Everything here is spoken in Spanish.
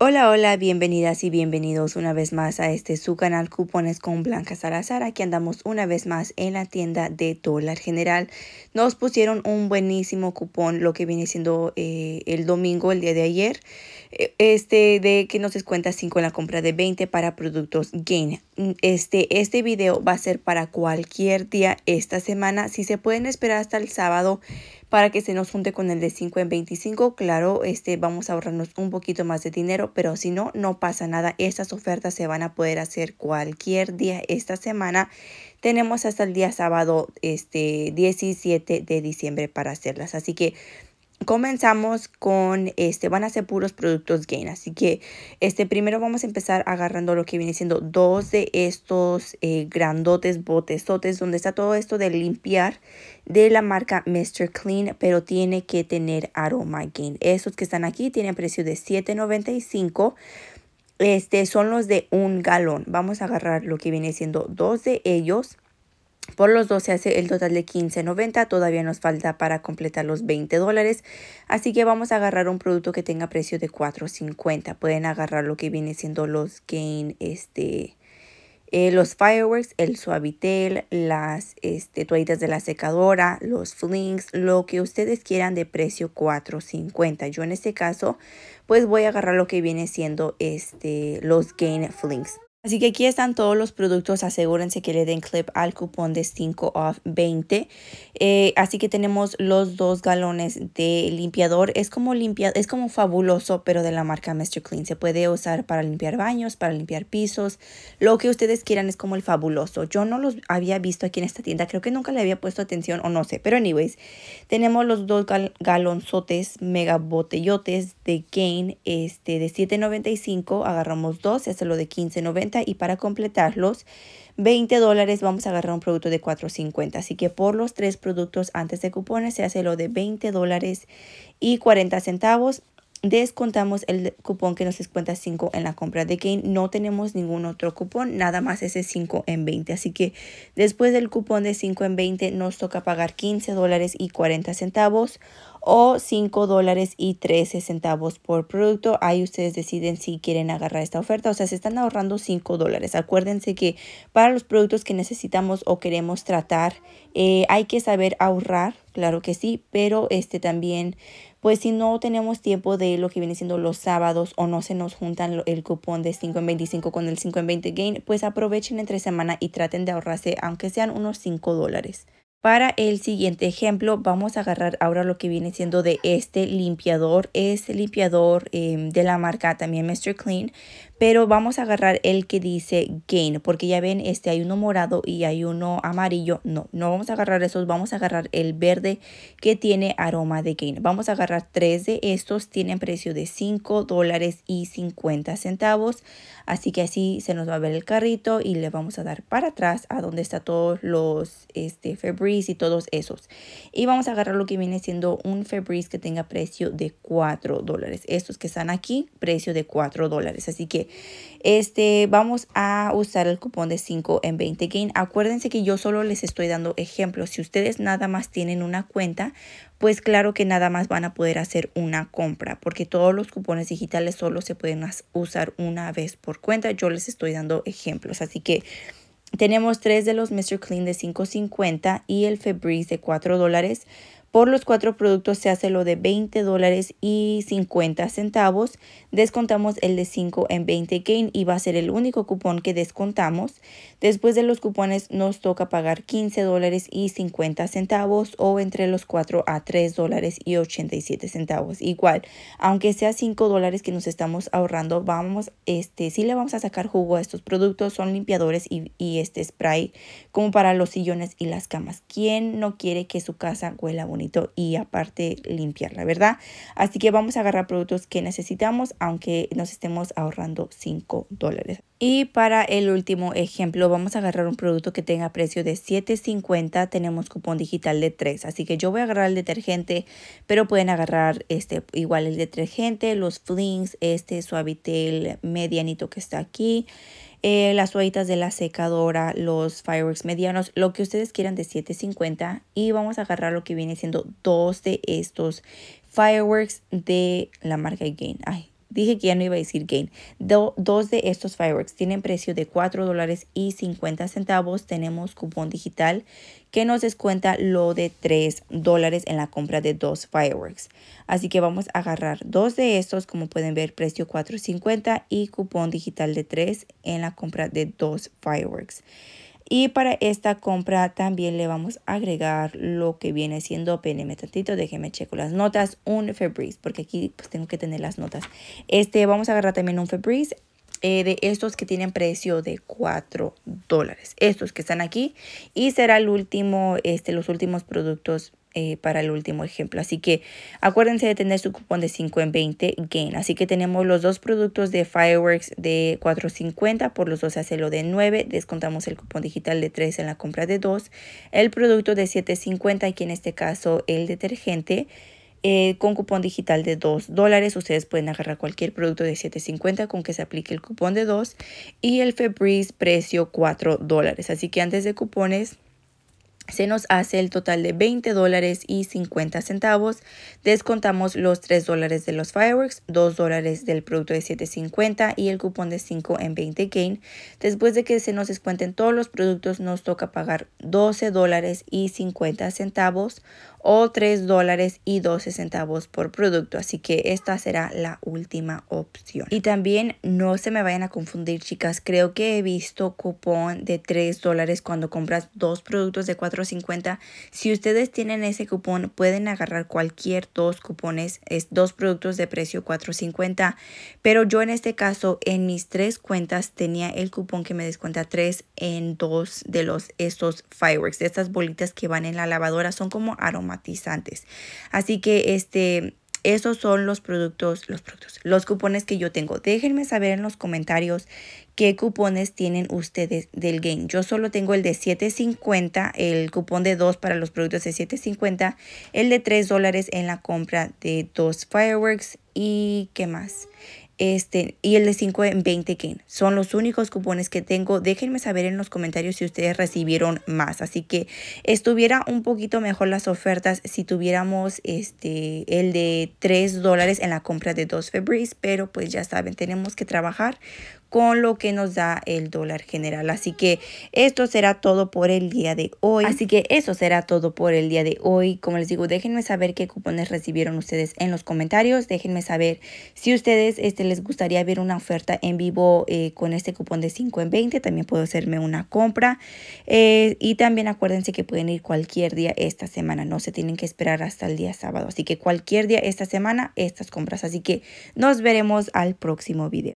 Hola, hola, bienvenidas y bienvenidos una vez más a este su canal Cupones con Blanca Salazar. Aquí andamos una vez más en la tienda de Dólar General. Nos pusieron un buenísimo cupón, lo que viene siendo eh, el domingo, el día de ayer. E, este de que nos descuenta 5 en la compra de 20 para productos Gain. Mm, este, este video va a ser para cualquier día esta semana. Si se pueden esperar hasta el sábado, para que se nos junte con el de 5 en 25. Claro, este, vamos a ahorrarnos un poquito más de dinero, pero si no, no pasa nada. Estas ofertas se van a poder hacer cualquier día esta semana. Tenemos hasta el día sábado este, 17 de diciembre para hacerlas. Así que comenzamos con este van a ser puros productos gain así que este primero vamos a empezar agarrando lo que viene siendo dos de estos eh, grandotes botezotes donde está todo esto de limpiar de la marca Mr. Clean pero tiene que tener aroma gain estos que están aquí tienen precio de $7.95 este son los de un galón vamos a agarrar lo que viene siendo dos de ellos por los dos se hace el total de 15.90. Todavía nos falta para completar los 20 dólares. Así que vamos a agarrar un producto que tenga precio de 4.50. Pueden agarrar lo que viene siendo los Gain, este, eh, los fireworks, el suavitel, las este, toallitas de la secadora, los flings, lo que ustedes quieran de precio 4.50. Yo en este caso pues voy a agarrar lo que viene siendo este, los gain flings. Así que aquí están todos los productos, asegúrense que le den clip al cupón de 5 off 20. Eh, así que tenemos los dos galones de limpiador, es como limpia, es como fabuloso, pero de la marca Mr. Clean. Se puede usar para limpiar baños, para limpiar pisos, lo que ustedes quieran es como el fabuloso. Yo no los había visto aquí en esta tienda, creo que nunca le había puesto atención o no sé, pero anyways, tenemos los dos galonzotes, mega botellotes de Gain, este de 7.95, agarramos dos, y hace lo de 15.90 y para completarlos 20 dólares vamos a agarrar un producto de 4.50. Así que por los tres productos antes de cupones se hace lo de 20 dólares y 40 centavos. Descontamos el cupón que nos descuenta 5 en la compra de que No tenemos ningún otro cupón, nada más ese 5 en 20. Así que después del cupón de 5 en 20 nos toca pagar 15 dólares y 40 centavos o $5.13 dólares y centavos por producto. Ahí ustedes deciden si quieren agarrar esta oferta. O sea, se están ahorrando 5 dólares. Acuérdense que para los productos que necesitamos o queremos tratar, eh, hay que saber ahorrar, claro que sí, pero este también, pues si no tenemos tiempo de lo que viene siendo los sábados o no se nos juntan el cupón de 5 en 25 con el 5 en 20 gain, pues aprovechen entre semana y traten de ahorrarse, aunque sean unos 5 dólares. Para el siguiente ejemplo vamos a agarrar ahora lo que viene siendo de este limpiador. Es este limpiador em, de la marca también Mr. Clean pero vamos a agarrar el que dice gain, porque ya ven, este hay uno morado y hay uno amarillo. No, no vamos a agarrar esos, vamos a agarrar el verde que tiene aroma de gain. Vamos a agarrar tres de estos, tienen precio de $5.50. dólares y 50 centavos. Así que así se nos va a ver el carrito y le vamos a dar para atrás a donde está todos los este, Febreze y todos esos. Y vamos a agarrar lo que viene siendo un Febreze que tenga precio de 4 dólares. Estos que están aquí, precio de 4 dólares. Así que este, vamos a usar el cupón de 5 en 20 gain. Acuérdense que yo solo les estoy dando ejemplos. Si ustedes nada más tienen una cuenta, pues claro que nada más van a poder hacer una compra, porque todos los cupones digitales solo se pueden usar una vez por cuenta. Yo les estoy dando ejemplos, así que... Tenemos tres de los Mr. Clean de 5.50 y el Febreze de 4 dólares por los cuatro productos se hace lo de 20 dólares y 50 centavos. Descontamos el de 5 en 20 gain y va a ser el único cupón que descontamos. Después de los cupones nos toca pagar 15 dólares y 50 centavos o entre los 4 a 3 dólares y 87 centavos. Igual, aunque sea 5 dólares que nos estamos ahorrando, vamos, este, si le vamos a sacar jugo a estos productos. Son limpiadores y, y este spray como para los sillones y las camas. ¿Quién no quiere que su casa huela bonita? y aparte limpiar la ¿verdad? Así que vamos a agarrar productos que necesitamos aunque nos estemos ahorrando 5 dólares. Y para el último ejemplo, vamos a agarrar un producto que tenga precio de $7.50. Tenemos cupón digital de 3. Así que yo voy a agarrar el detergente, pero pueden agarrar este igual el detergente, los flings, este suavitel medianito que está aquí. Eh, las toallitas de la secadora, los fireworks medianos, lo que ustedes quieran de 7.50 y vamos a agarrar lo que viene siendo dos de estos fireworks de la marca Gain. Ay, Dije que ya no iba a decir gain. dos de estos fireworks tienen precio de 4 dólares y 50 centavos. Tenemos cupón digital que nos descuenta lo de 3 dólares en la compra de dos fireworks. Así que vamos a agarrar dos de estos, como pueden ver, precio 4.50 y cupón digital de 3 en la compra de dos fireworks. Y para esta compra también le vamos a agregar lo que viene siendo, PNM tantito, déjeme checo las notas, un Febreze, porque aquí pues tengo que tener las notas. Este, vamos a agarrar también un Febreze, eh, de estos que tienen precio de 4 dólares. Estos que están aquí. Y será el último, este, los últimos productos eh, para el último ejemplo. Así que acuérdense de tener su cupón de 5 en 20 gain. Así que tenemos los dos productos de Fireworks de 4.50, por los dos hace lo de 9, descontamos el cupón digital de 3 en la compra de 2, el producto de 7.50, aquí en este caso el detergente. Eh, con cupón digital de 2 dólares. Ustedes pueden agarrar cualquier producto de 7.50 con que se aplique el cupón de 2 y el Febreze precio 4 dólares. Así que antes de cupones, se nos hace el total de 20 dólares y 50 centavos. Descontamos los 3 dólares de los fireworks, 2 dólares del producto de 7.50 y el cupón de 5 en 20 gain. Después de que se nos descuenten todos los productos, nos toca pagar 12 dólares y 50 centavos o 3 dólares y 12 centavos por producto. Así que esta será la última opción. Y también no se me vayan a confundir, chicas. Creo que he visto cupón de 3 dólares cuando compras dos productos de 4 50 Si ustedes tienen ese cupón, pueden agarrar cualquier dos cupones, es dos productos de precio 4.50. Pero yo en este caso, en mis tres cuentas, tenía el cupón que me descuenta tres en dos de los estos fireworks, de estas bolitas que van en la lavadora, son como aromatizantes. Así que este esos son los productos, los productos, los cupones que yo tengo. Déjenme saber en los comentarios qué cupones tienen ustedes del game. Yo solo tengo el de 7.50, el cupón de 2 para los productos de 7.50, el de 3 dólares en la compra de dos fireworks y qué más. Este, y el de 5 en 20 que Son los únicos cupones que tengo. Déjenme saber en los comentarios si ustedes recibieron más. Así que estuviera un poquito mejor las ofertas si tuviéramos este, el de 3 dólares en la compra de dos Febris. Pero pues ya saben, tenemos que trabajar con lo que nos da el dólar general. Así que esto será todo por el día de hoy. Así que eso será todo por el día de hoy. Como les digo, déjenme saber qué cupones recibieron ustedes en los comentarios. Déjenme saber si ustedes este, les gustaría ver una oferta en vivo eh, con este cupón de 5 en 20, también puedo hacerme una compra. Eh, y también acuérdense que pueden ir cualquier día esta semana, no se tienen que esperar hasta el día sábado. Así que cualquier día esta semana, estas compras. Así que nos veremos al próximo video.